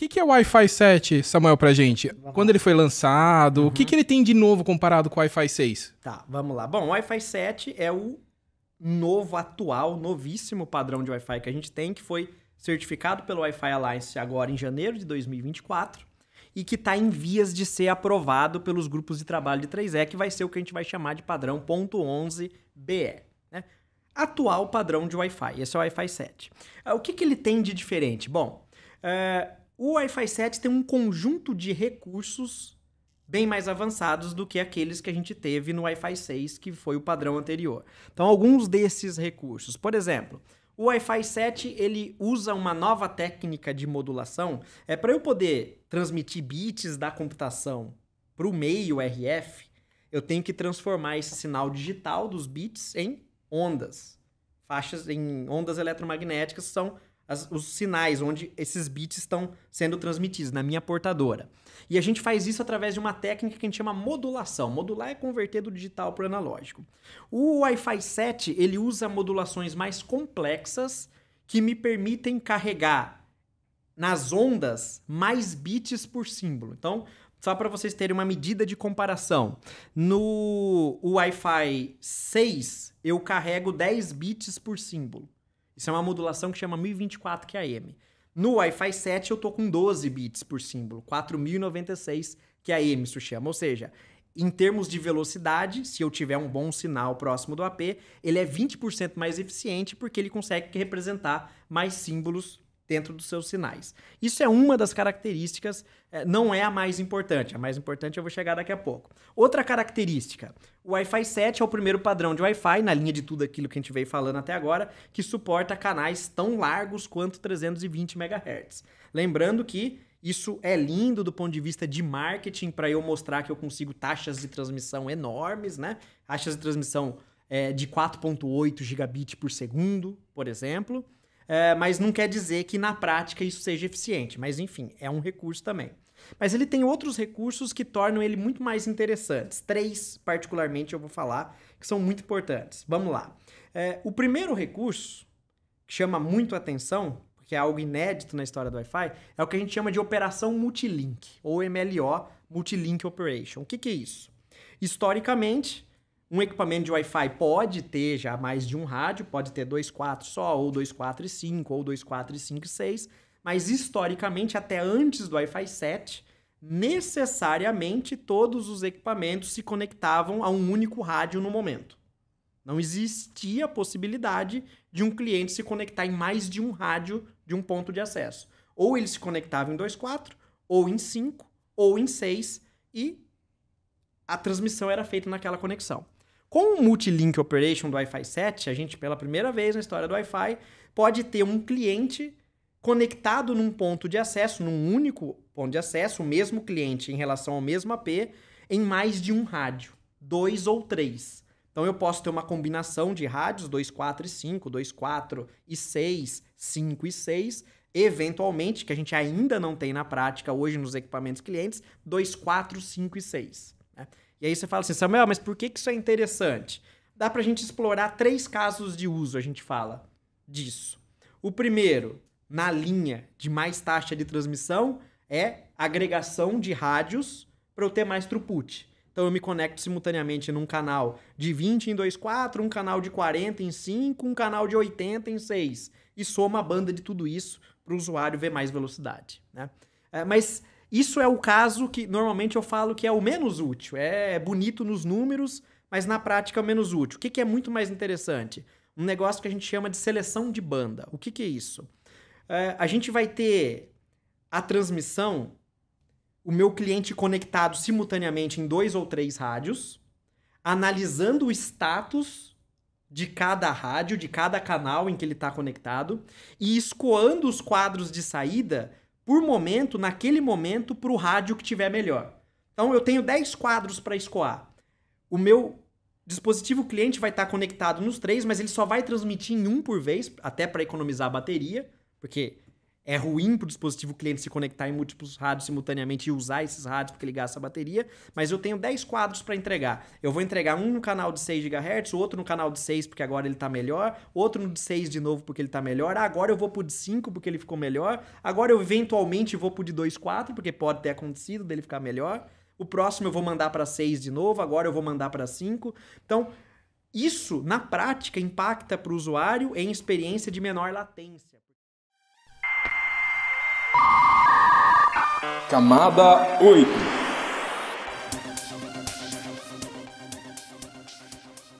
que, que é o Wi-Fi 7, Samuel, pra gente? Vamos Quando ele foi lançado? Uhum. O que, uhum. que ele tem de novo comparado com o Wi-Fi 6? Tá, vamos lá. Bom, o Wi-Fi 7 é o novo, atual, novíssimo padrão de Wi-Fi que a gente tem, que foi certificado pelo Wi-Fi Alliance agora em janeiro de 2024 e que está em vias de ser aprovado pelos grupos de trabalho de 3E, que vai ser o que a gente vai chamar de padrão 11BE. Né? Atual padrão de Wi-Fi, esse é o Wi-Fi 7. Ah, o que, que ele tem de diferente? Bom, eh, o Wi-Fi 7 tem um conjunto de recursos bem mais avançados do que aqueles que a gente teve no Wi-Fi 6, que foi o padrão anterior. Então, alguns desses recursos, por exemplo, o Wi-Fi 7 ele usa uma nova técnica de modulação. É para eu poder transmitir bits da computação para o meio RF, eu tenho que transformar esse sinal digital dos bits em ondas. Faixas em ondas eletromagnéticas são as, os sinais onde esses bits estão sendo transmitidos na minha portadora. E a gente faz isso através de uma técnica que a gente chama modulação. Modular é converter do digital para o analógico. O Wi-Fi 7 ele usa modulações mais complexas que me permitem carregar nas ondas mais bits por símbolo. Então, só para vocês terem uma medida de comparação, no Wi-Fi 6 eu carrego 10 bits por símbolo. Isso é uma modulação que chama 1024 que é No Wi-Fi 7 eu tô com 12 bits por símbolo, 4096 que é isso chama, ou seja, em termos de velocidade, se eu tiver um bom sinal próximo do AP, ele é 20% mais eficiente porque ele consegue representar mais símbolos dentro dos seus sinais. Isso é uma das características, é, não é a mais importante. A mais importante eu vou chegar daqui a pouco. Outra característica: o Wi-Fi 7 é o primeiro padrão de Wi-Fi, na linha de tudo aquilo que a gente veio falando até agora, que suporta canais tão largos quanto 320 MHz. Lembrando que isso é lindo do ponto de vista de marketing para eu mostrar que eu consigo taxas de transmissão enormes, né? Taxas de transmissão é, de 4.8 gigabit por segundo, por exemplo é, mas não quer dizer que na prática isso seja eficiente. Mas enfim, é um recurso também. Mas ele tem outros recursos que tornam ele muito mais interessante. Três, particularmente, eu vou falar, que são muito importantes. Vamos lá. É, o primeiro recurso, que chama muito atenção, que é algo inédito na história do Wi-Fi, é o que a gente chama de operação multilink, ou MLO, Multilink Operation. O que, que é isso? Historicamente, um equipamento de Wi-Fi pode ter já mais de um rádio, pode ter 2.4 só, ou 2.4 e 5, ou 2.4 e 5 e 6, mas historicamente, até antes do Wi-Fi 7, necessariamente todos os equipamentos se conectavam a um único rádio no momento. Não existia a possibilidade de um cliente se conectar em mais de um rádio de um ponto de acesso. Ou ele se conectava em 2.4, ou em 5, ou em 6, e a transmissão era feita naquela conexão. Com o Multilink Operation do Wi-Fi 7, a gente, pela primeira vez na história do Wi-Fi, pode ter um cliente conectado num ponto de acesso, num único ponto de acesso, o mesmo cliente em relação ao mesmo AP, em mais de um rádio, dois ou três. Então eu posso ter uma combinação de rádios 2, 4 e 5, 2, 4 e 6, 5 e 6, eventualmente, que a gente ainda não tem na prática hoje nos equipamentos clientes, 2, 4, 5 e 6. Né? E aí você fala assim, Samuel, mas por que, que isso é interessante? Dá para a gente explorar três casos de uso, a gente fala disso. O primeiro, na linha de mais taxa de transmissão, é agregação de rádios para eu ter mais throughput. Então eu me conecto simultaneamente num canal de 20 em 2.4, um canal de 40 em 5, um canal de 80 em 6. E soma a banda de tudo isso para o usuário ver mais velocidade. Né? É, mas isso é o caso que normalmente eu falo que é o menos útil. É bonito nos números, mas na prática é o menos útil. O que, que é muito mais interessante? Um negócio que a gente chama de seleção de banda. O que, que é isso? É, a gente vai ter a transmissão, o meu cliente conectado simultaneamente em dois ou três rádios, analisando o status de cada rádio, de cada canal em que ele está conectado, e escoando os quadros de saída por momento, naquele momento, para o rádio que tiver melhor. Então eu tenho 10 quadros para escoar. O meu dispositivo cliente vai estar tá conectado nos três, mas ele só vai transmitir em um por vez, até para economizar a bateria, porque é ruim para o dispositivo cliente se conectar em múltiplos rádios simultaneamente e usar esses rádios porque ele gasta a bateria, mas eu tenho 10 quadros para entregar. Eu vou entregar um no canal de 6 GHz, outro no canal de 6 porque agora ele está melhor, outro no de 6 de novo porque ele está melhor, agora eu vou pro de 5 porque ele ficou melhor, agora eu eventualmente vou pro de 2.4 porque pode ter acontecido dele ficar melhor. O próximo eu vou mandar para 6 de novo, agora eu vou mandar para 5. Então, isso na prática impacta para o usuário em experiência de menor latência. Camada 8.